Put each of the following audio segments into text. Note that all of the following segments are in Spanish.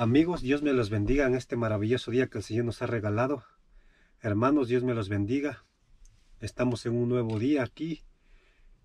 Amigos, Dios me los bendiga en este maravilloso día que el Señor nos ha regalado. Hermanos, Dios me los bendiga. Estamos en un nuevo día aquí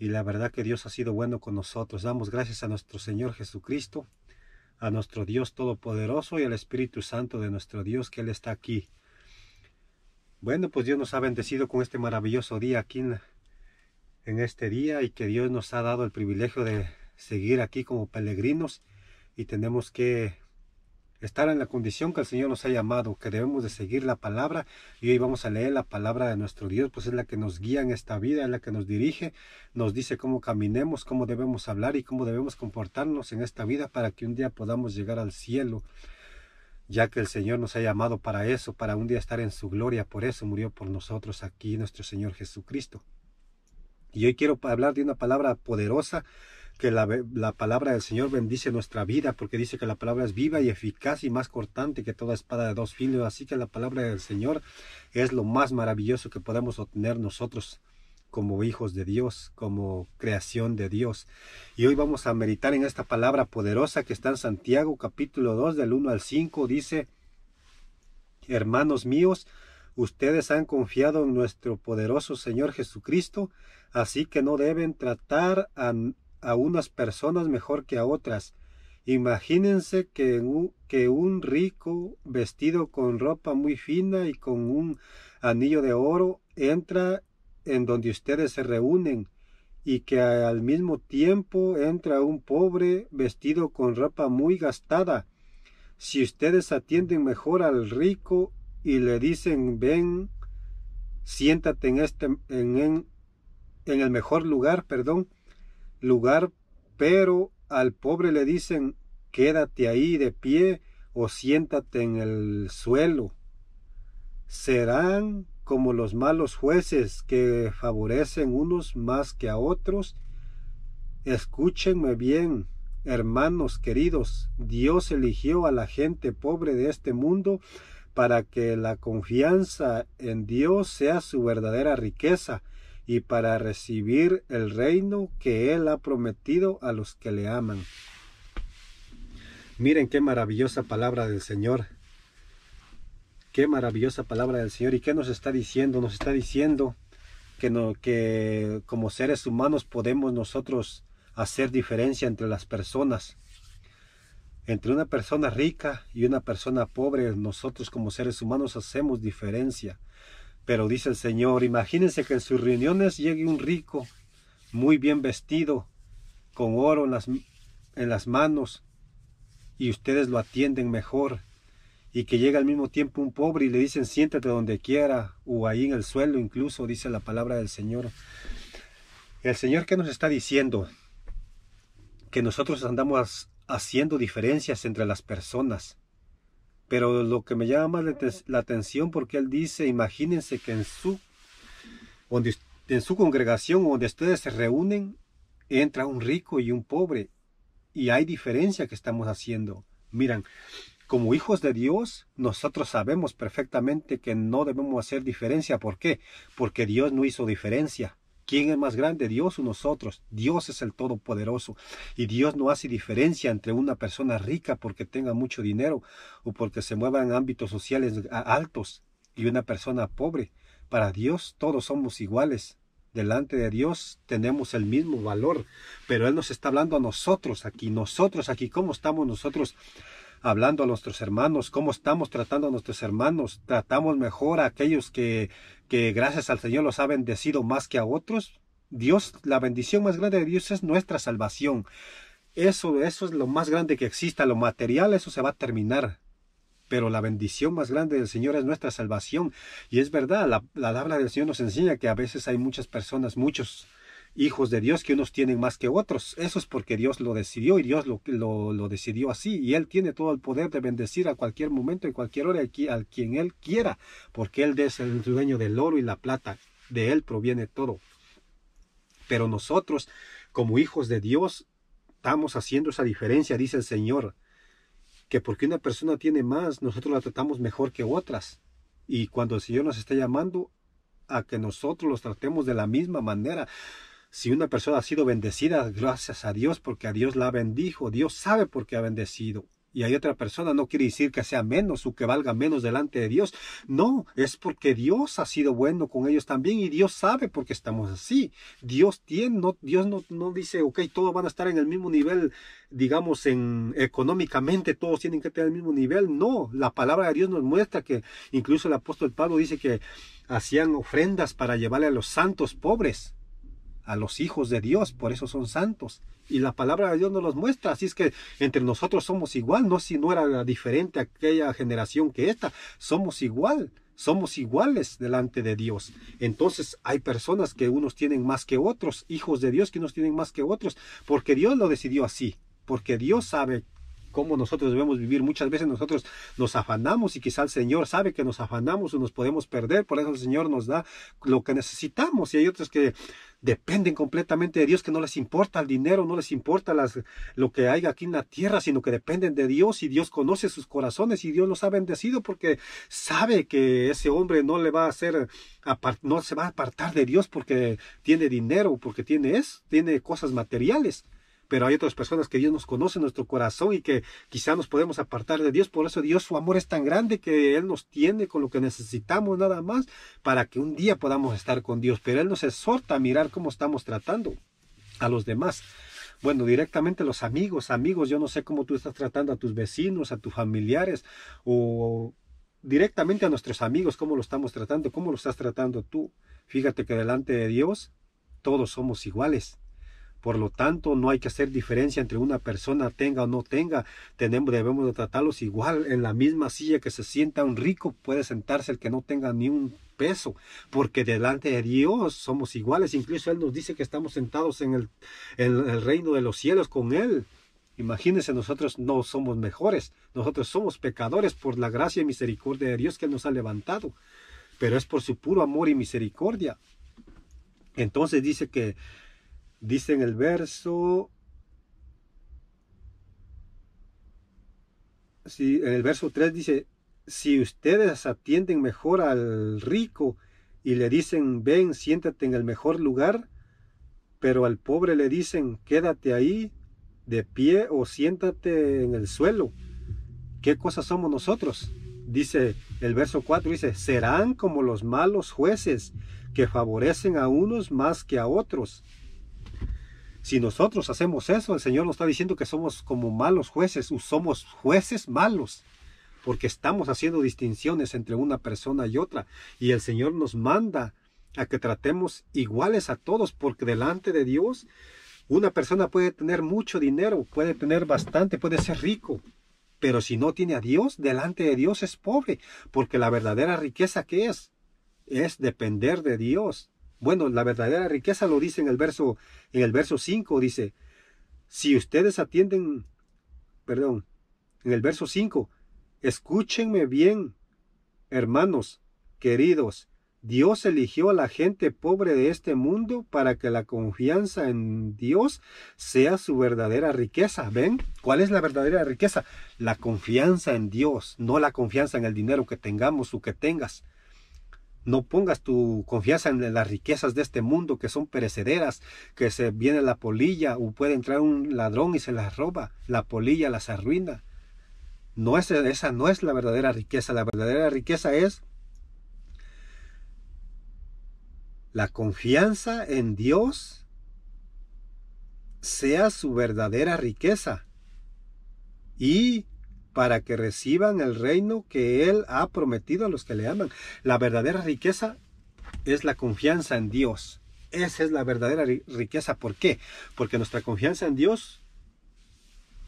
y la verdad que Dios ha sido bueno con nosotros. Damos gracias a nuestro Señor Jesucristo, a nuestro Dios Todopoderoso y al Espíritu Santo de nuestro Dios que Él está aquí. Bueno, pues Dios nos ha bendecido con este maravilloso día aquí en, en este día y que Dios nos ha dado el privilegio de seguir aquí como peregrinos y tenemos que estar en la condición que el Señor nos ha llamado, que debemos de seguir la palabra y hoy vamos a leer la palabra de nuestro Dios, pues es la que nos guía en esta vida, es la que nos dirige, nos dice cómo caminemos, cómo debemos hablar y cómo debemos comportarnos en esta vida para que un día podamos llegar al cielo, ya que el Señor nos ha llamado para eso, para un día estar en su gloria, por eso murió por nosotros aquí nuestro Señor Jesucristo. Y hoy quiero hablar de una palabra poderosa que la, la, palabra del Señor bendice nuestra vida, porque dice que la palabra es viva y eficaz y más cortante que toda espada de dos filos. Así que la palabra del Señor es lo más maravilloso que podemos obtener nosotros como hijos de Dios, como creación de Dios. Y hoy vamos a meditar en esta palabra poderosa que está en Santiago capítulo 2 del 1 al 5. Dice, hermanos míos, ustedes han confiado en nuestro poderoso Señor Jesucristo, así que no deben tratar a a unas personas mejor que a otras. Imagínense que un, que un rico vestido con ropa muy fina y con un anillo de oro entra en donde ustedes se reúnen y que al mismo tiempo entra un pobre vestido con ropa muy gastada. Si ustedes atienden mejor al rico y le dicen ven, siéntate en este en el mejor lugar, perdón, lugar, pero al pobre le dicen, quédate ahí de pie o siéntate en el suelo. Serán como los malos jueces que favorecen unos más que a otros. Escúchenme bien, hermanos queridos, Dios eligió a la gente pobre de este mundo para que la confianza en Dios sea su verdadera riqueza y para recibir el reino que Él ha prometido a los que le aman. Miren qué maravillosa palabra del Señor. Qué maravillosa palabra del Señor. ¿Y qué nos está diciendo? Nos está diciendo que, no, que como seres humanos podemos nosotros hacer diferencia entre las personas. Entre una persona rica y una persona pobre, nosotros como seres humanos hacemos diferencia. Pero dice el Señor, imagínense que en sus reuniones llegue un rico, muy bien vestido, con oro en las, en las manos, y ustedes lo atienden mejor, y que llega al mismo tiempo un pobre y le dicen siéntate donde quiera, o ahí en el suelo incluso, dice la palabra del Señor. El Señor ¿qué nos está diciendo que nosotros andamos haciendo diferencias entre las personas, pero lo que me llama más la atención porque él dice, imagínense que en su, en su congregación donde ustedes se reúnen, entra un rico y un pobre. Y hay diferencia que estamos haciendo. Miran, como hijos de Dios, nosotros sabemos perfectamente que no debemos hacer diferencia. ¿Por qué? Porque Dios no hizo diferencia. ¿Quién es más grande, Dios o nosotros? Dios es el Todopoderoso y Dios no hace diferencia entre una persona rica porque tenga mucho dinero o porque se mueva en ámbitos sociales altos y una persona pobre. Para Dios todos somos iguales. Delante de Dios tenemos el mismo valor, pero Él nos está hablando a nosotros aquí, nosotros aquí, ¿cómo estamos nosotros hablando a nuestros hermanos, cómo estamos tratando a nuestros hermanos, tratamos mejor a aquellos que, que gracias al Señor los ha bendecido más que a otros. Dios, la bendición más grande de Dios es nuestra salvación. Eso, eso es lo más grande que exista, lo material, eso se va a terminar. Pero la bendición más grande del Señor es nuestra salvación. Y es verdad, la, la palabra del Señor nos enseña que a veces hay muchas personas, muchos hijos de Dios que unos tienen más que otros. Eso es porque Dios lo decidió y Dios lo, lo, decidió así. Y Él tiene todo el poder de bendecir a cualquier momento, en cualquier hora, a quien Él quiera, porque Él es el dueño del oro y la plata. De Él proviene todo. Pero nosotros, como hijos de Dios, estamos haciendo esa diferencia, dice el Señor. Que porque una persona tiene más, nosotros la tratamos mejor que otras. Y cuando el Señor nos está llamando a que nosotros los tratemos de la misma manera, si una persona ha sido bendecida, gracias a Dios porque a Dios la bendijo, Dios sabe por qué ha bendecido. Y hay otra persona, no quiere decir que sea menos o que valga menos delante de Dios. No, es porque Dios ha sido bueno con ellos también y Dios sabe por qué estamos así. Dios tiene, no, Dios no, dice, ok, todos van a estar en el mismo nivel, digamos, en económicamente, todos tienen que estar en el mismo nivel. No, la palabra de Dios nos muestra que incluso el apóstol Pablo dice que hacían ofrendas para llevarle a los santos pobres a los hijos de Dios, por eso son santos. Y la palabra de Dios nos los muestra, así es que entre nosotros somos igual, no si no era diferente aquella generación que esta, somos igual, somos iguales delante de Dios. Entonces hay personas que unos tienen más que otros, hijos de Dios que unos tienen más que otros, porque Dios lo decidió así, porque Dios sabe cómo nosotros debemos vivir. Muchas veces nosotros nos afanamos y quizá el Señor sabe que nos afanamos o nos podemos perder, por eso el Señor nos da lo que necesitamos. Y hay otros que dependen completamente de Dios, que no les importa el dinero, no les importa las, lo que hay aquí en la tierra, sino que dependen de Dios y Dios conoce sus corazones y Dios los ha bendecido porque sabe que ese hombre no le va a hacer, no se va a apartar de Dios porque tiene dinero, porque tiene es, tiene cosas materiales pero hay otras personas que Dios nos conoce en nuestro corazón y que quizá nos podemos apartar de Dios. Por eso Dios, su amor es tan grande que Él nos tiene con lo que necesitamos nada más para que un día podamos estar con Dios. Pero Él nos exhorta a mirar cómo estamos tratando a los demás. Bueno, directamente los amigos, amigos, yo no sé cómo tú estás tratando a tus vecinos, a tus familiares o directamente a nuestros amigos, cómo lo estamos tratando, cómo lo estás tratando tú. Fíjate que delante de Dios todos somos iguales. Por lo tanto, no hay que hacer diferencia entre una persona tenga o no tenga. Tenemos, debemos tratarlos igual. En la misma silla que se sienta un rico puede sentarse el que no tenga ni un peso, porque delante de Dios somos iguales. Incluso Él nos dice que estamos sentados en el, en el reino de los cielos con Él. Imagínense, nosotros no somos mejores, nosotros somos pecadores por la gracia y misericordia de Dios que nos ha levantado, pero es por su puro amor y misericordia. Entonces dice que Dice en el verso... en el verso 3 dice, si ustedes atienden mejor al rico y le dicen, ven, siéntate en el mejor lugar, pero al pobre le dicen, quédate ahí de pie o siéntate en el suelo, ¿qué cosas somos nosotros? Dice el verso 4, dice, serán como los malos jueces que favorecen a unos más que a otros. Si nosotros hacemos eso, el Señor nos está diciendo que somos como malos jueces, somos jueces malos, porque estamos haciendo distinciones entre una persona y otra. Y el Señor nos manda a que tratemos iguales a todos, porque delante de Dios una persona puede tener mucho dinero, puede tener bastante, puede ser rico, pero si no tiene a Dios, delante de Dios es pobre, porque la verdadera riqueza que es, es depender de Dios. Bueno, la verdadera riqueza lo dice en el verso, en el verso 5, dice, si ustedes atienden, perdón, en el verso 5, escúchenme bien, hermanos, queridos, Dios eligió a la gente pobre de este mundo para que la confianza en Dios sea su verdadera riqueza. ¿Ven? ¿Cuál es la verdadera riqueza? La confianza en Dios, no la confianza en el dinero que tengamos o que tengas. No pongas tu confianza en las riquezas de este mundo que son perecederas, que se viene la polilla o puede entrar un ladrón y se las roba. La polilla las arruina. No es, esa no es la verdadera riqueza. La verdadera riqueza es la confianza en Dios sea su verdadera riqueza y para que reciban el reino que Él ha prometido a los que le aman. La verdadera riqueza es la confianza en Dios. Esa es la verdadera riqueza. ¿Por qué? Porque nuestra confianza en Dios,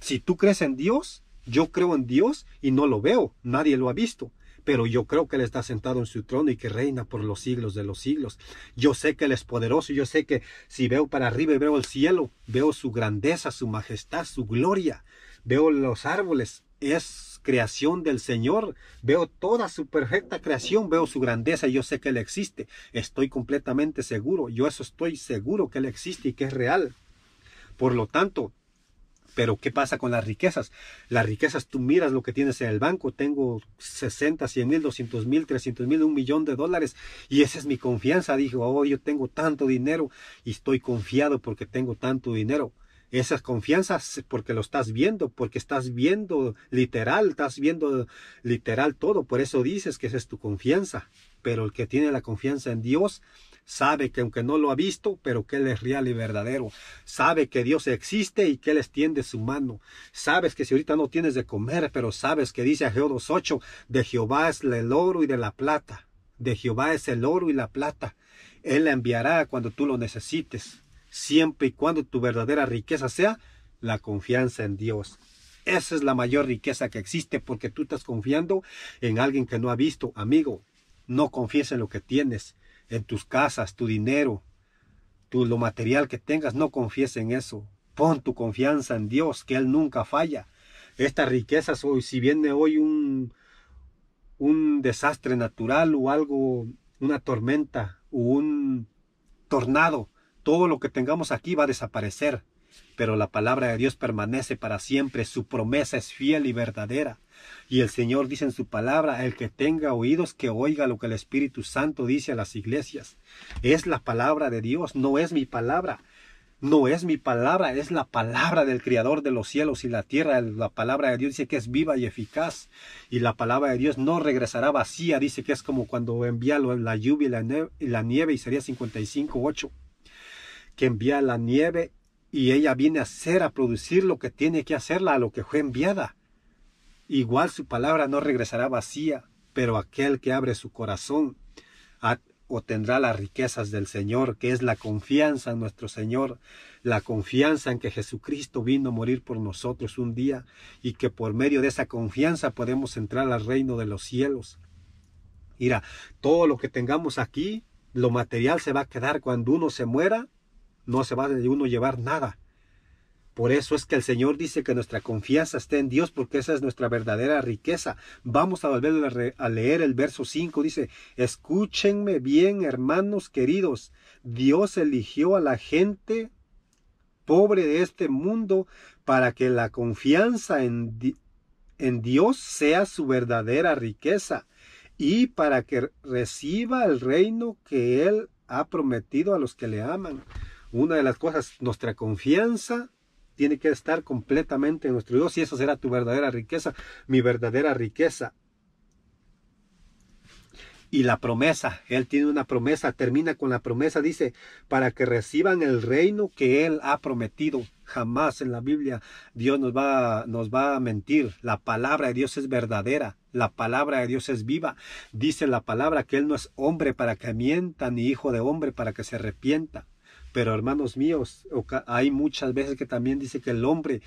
si tú crees en Dios, yo creo en Dios y no lo veo, nadie lo ha visto pero yo creo que Él está sentado en su trono y que reina por los siglos de los siglos. Yo sé que Él es poderoso, yo sé que si veo para arriba y veo el cielo, veo su grandeza, su majestad, su gloria, veo los árboles, es creación del Señor. Veo toda su perfecta creación, veo su grandeza y yo sé que Él existe. Estoy completamente seguro, yo eso estoy seguro que Él existe y que es real. Por lo tanto, pero ¿qué pasa con las riquezas? Las riquezas, tú miras lo que tienes en el banco, tengo 60, 100 mil, 200 mil, 300 mil, un millón de dólares, y esa es mi confianza. Dijo, oh, yo tengo tanto dinero y estoy confiado porque tengo tanto dinero. Esas confianzas porque lo estás viendo, porque estás viendo literal, estás viendo literal todo. Por eso dices que esa es tu confianza. Pero el que tiene la confianza en Dios sabe que aunque no lo ha visto, pero que Él es real y verdadero. Sabe que Dios existe y que Él extiende su mano. Sabes que si ahorita no tienes de comer, pero sabes que dice a Jehová 2.8, de Jehová es el oro y de la plata. De Jehová es el oro y la plata. Él la enviará cuando tú lo necesites siempre y cuando tu verdadera riqueza sea la confianza en Dios. Esa es la mayor riqueza que existe porque tú estás confiando en alguien que no ha visto. Amigo, no confíes en lo que tienes, en tus casas, tu dinero, lo material que tengas, no confíes en eso. Pon tu confianza en Dios, que Él nunca falla. Esta riqueza, si viene hoy un, un desastre natural o algo, una tormenta o un tornado, todo lo que tengamos aquí va a desaparecer, pero la palabra de Dios permanece para siempre, su promesa es fiel y verdadera. Y el Señor dice en su palabra, el que tenga oídos que oiga lo que el Espíritu Santo dice a las iglesias. Es la palabra de Dios, no es mi palabra. No es mi palabra, es la palabra del Creador de los cielos y la tierra. La palabra de Dios dice que es viva y eficaz. Y la palabra de Dios no regresará vacía. Dice que es como cuando envía la lluvia y la nieve, y, sería cincuenta y cinco, ocho que envía la nieve y ella viene a hacer, a producir lo que tiene que hacerla, a lo que fue enviada. Igual su palabra no regresará vacía, pero aquel que abre su corazón obtendrá las riquezas del Señor, que es la confianza en nuestro Señor, la confianza en que Jesucristo vino a morir por nosotros un día y que por medio de esa confianza podemos entrar al reino de los cielos. Mira, todo lo que tengamos aquí, lo material se va a quedar cuando uno se muera, no se va de uno llevar nada. Por eso es que el Señor dice que nuestra confianza está en Dios, porque esa es nuestra verdadera riqueza. Vamos a volver a leer el verso 5. Dice, escúchenme bien, hermanos queridos. Dios eligió a la gente pobre de este mundo para que la confianza en, en Dios sea su verdadera riqueza y para que reciba el reino que Él ha prometido a los que le aman. Una de las cosas, nuestra confianza tiene que estar completamente en nuestro Dios y eso será tu verdadera riqueza, mi verdadera riqueza. Y la promesa, Él tiene una promesa, termina con la promesa, dice, para que reciban el reino que Él ha prometido. Jamás en la Biblia Dios nos va, nos va a mentir. La palabra de Dios es verdadera, la palabra de Dios es viva. Dice la palabra que Él no es hombre para que mienta, ni hijo de hombre para que se arrepienta. Pero hermanos míos, hay muchas veces que también dice que el hombre,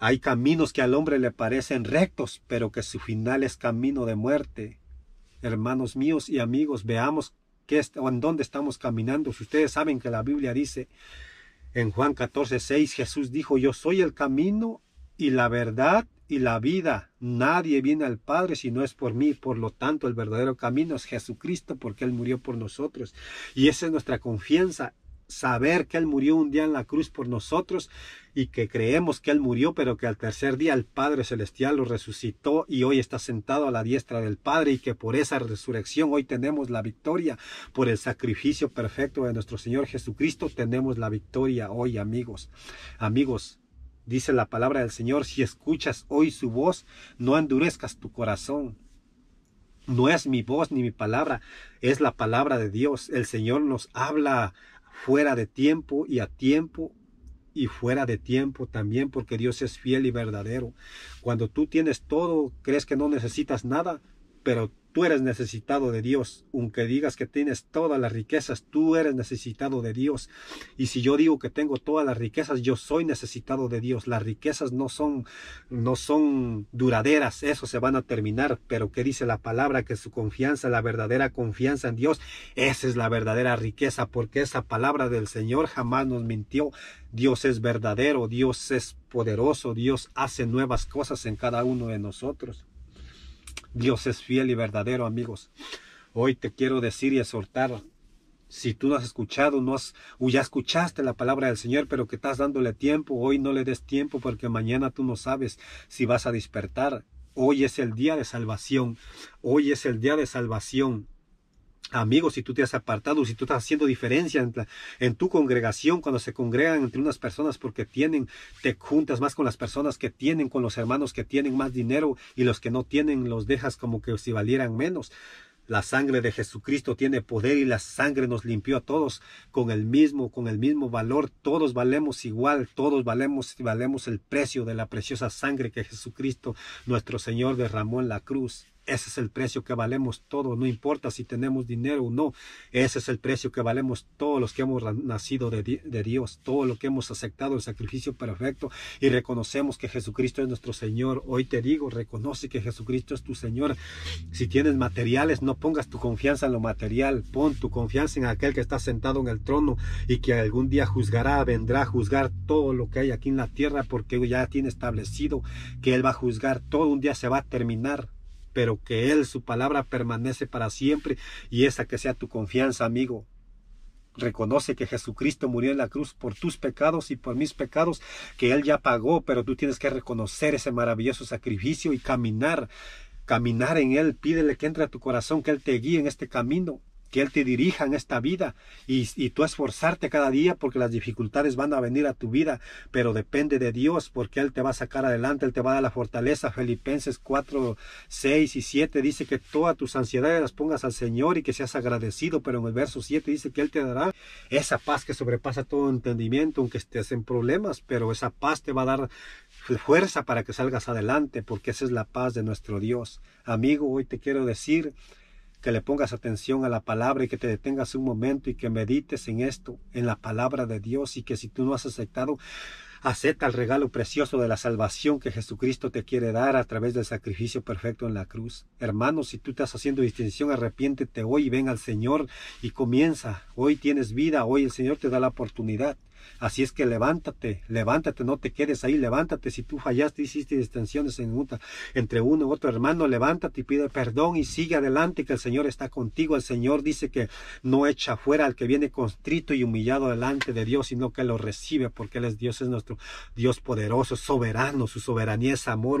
hay caminos que al hombre le parecen rectos, pero que su final es camino de muerte. Hermanos míos y amigos, veamos qué en dónde estamos caminando. Si ustedes saben que la Biblia dice en Juan 14, 6, Jesús dijo, yo soy el camino y la verdad y la vida. Nadie viene al Padre si no es por mí. Por lo tanto, el verdadero camino es Jesucristo porque Él murió por nosotros. Y esa es nuestra confianza. Saber que Él murió un día en la cruz por nosotros y que creemos que Él murió, pero que al tercer día el Padre Celestial lo resucitó y hoy está sentado a la diestra del Padre y que por esa resurrección hoy tenemos la victoria. Por el sacrificio perfecto de nuestro Señor Jesucristo tenemos la victoria hoy, amigos. Amigos, Dice la palabra del Señor, si escuchas hoy su voz, no endurezcas tu corazón. No es mi voz ni mi palabra, es la palabra de Dios. El Señor nos habla fuera de tiempo y a tiempo y fuera de tiempo también, porque Dios es fiel y verdadero. Cuando tú tienes todo, crees que no necesitas nada, pero Tú eres necesitado de Dios, aunque digas que tienes todas las riquezas, tú eres necesitado de Dios. Y si yo digo que tengo todas las riquezas, yo soy necesitado de Dios. Las riquezas no son, no son duraderas, eso se van a terminar. Pero que dice la palabra que su confianza, la verdadera confianza en Dios, esa es la verdadera riqueza, porque esa palabra del Señor jamás nos mintió. Dios es verdadero, Dios es poderoso, Dios hace nuevas cosas en cada uno de nosotros. Dios es fiel y verdadero, amigos. Hoy te quiero decir y exhortar. Si tú no has escuchado, no has, o ya escuchaste la palabra del Señor, pero que estás dándole tiempo, hoy no le des tiempo porque mañana tú no sabes si vas a despertar. Hoy es el día de salvación. Hoy es el día de salvación. Amigos, si tú te has apartado, si tú estás haciendo diferencia en, tu congregación, cuando se congregan entre unas personas porque tienen, te juntas más con las personas que tienen, con los hermanos que tienen más dinero y los que no tienen los dejas como que si valieran menos. La sangre de Jesucristo tiene poder y la sangre nos limpió a todos con el mismo, con el mismo valor. Todos valemos igual, todos valemos, valemos el precio de la preciosa sangre que Jesucristo, nuestro Señor, derramó en la cruz. Ese es el precio que valemos todos, no importa si tenemos dinero o no. Ese es el precio que valemos todos los que hemos nacido de, Dios, Todo lo que hemos aceptado el sacrificio perfecto y reconocemos que Jesucristo es nuestro Señor. Hoy te digo, reconoce que Jesucristo es tu Señor. Si tienes materiales, no pongas tu confianza en lo material, pon tu confianza en aquel que está sentado en el trono y que algún día juzgará, vendrá a juzgar todo lo que hay aquí en la tierra porque ya tiene establecido que Él va a juzgar todo, un día se va a terminar pero que Él, su palabra permanece para siempre y esa que sea tu confianza, amigo. Reconoce que Jesucristo murió en la cruz por tus pecados y por mis pecados, que Él ya pagó, pero tú tienes que reconocer ese maravilloso sacrificio y caminar, caminar en Él. Pídele que entre a tu corazón, que Él te guíe en este camino que Él te dirija en esta vida y, tú esforzarte cada día porque las dificultades van a venir a tu vida, pero depende de Dios porque Él te va a sacar adelante, Él te va a dar la fortaleza. Filipenses 4, 6 y 7 dice que todas tus ansiedades las pongas al Señor y que seas agradecido, pero en el verso 7 dice que Él te dará esa paz que sobrepasa todo entendimiento, aunque estés en problemas, pero esa paz te va a dar fuerza para que salgas adelante porque esa es la paz de nuestro Dios. Amigo, hoy te quiero decir que le pongas atención a la palabra y que te detengas un momento y que medites en esto, en la palabra de Dios y que si tú no has aceptado, acepta el regalo precioso de la salvación que Jesucristo te quiere dar a través del sacrificio perfecto en la cruz. Hermano, si tú estás haciendo distinción, arrepiéntete hoy y ven al Señor y comienza. Hoy tienes vida, hoy el Señor te da la oportunidad. Así es que levántate, levántate, no te quedes ahí, levántate. Si tú fallaste, hiciste distensiones en entre uno u otro hermano, levántate y pide perdón y sigue adelante, que el Señor está contigo. El Señor dice que no echa fuera al que viene constrito y humillado delante de Dios, sino que lo recibe, porque Él es Dios, es nuestro Dios poderoso, soberano. Su soberanía es amor,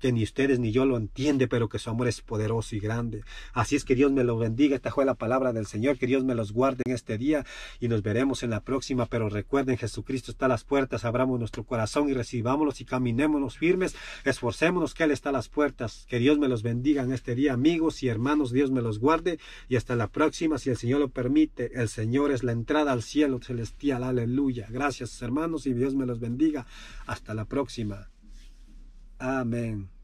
que ni ustedes ni yo lo entiende, pero que su amor es poderoso y grande. Así es que Dios me lo bendiga. Esta fue la palabra del Señor. Que Dios me los guarde en este día y nos veremos en la próxima. Pero recuerden, Jesucristo está las puertas, abramos nuestro corazón y recibámonos y caminémonos firmes, esforcémonos que Él está a las puertas. Que Dios me los bendiga en este día, amigos y hermanos, Dios me los guarde y hasta la próxima, si el Señor lo permite. El Señor es la entrada al cielo celestial, aleluya. Gracias, hermanos, y Dios me los bendiga. Hasta la próxima. Amén.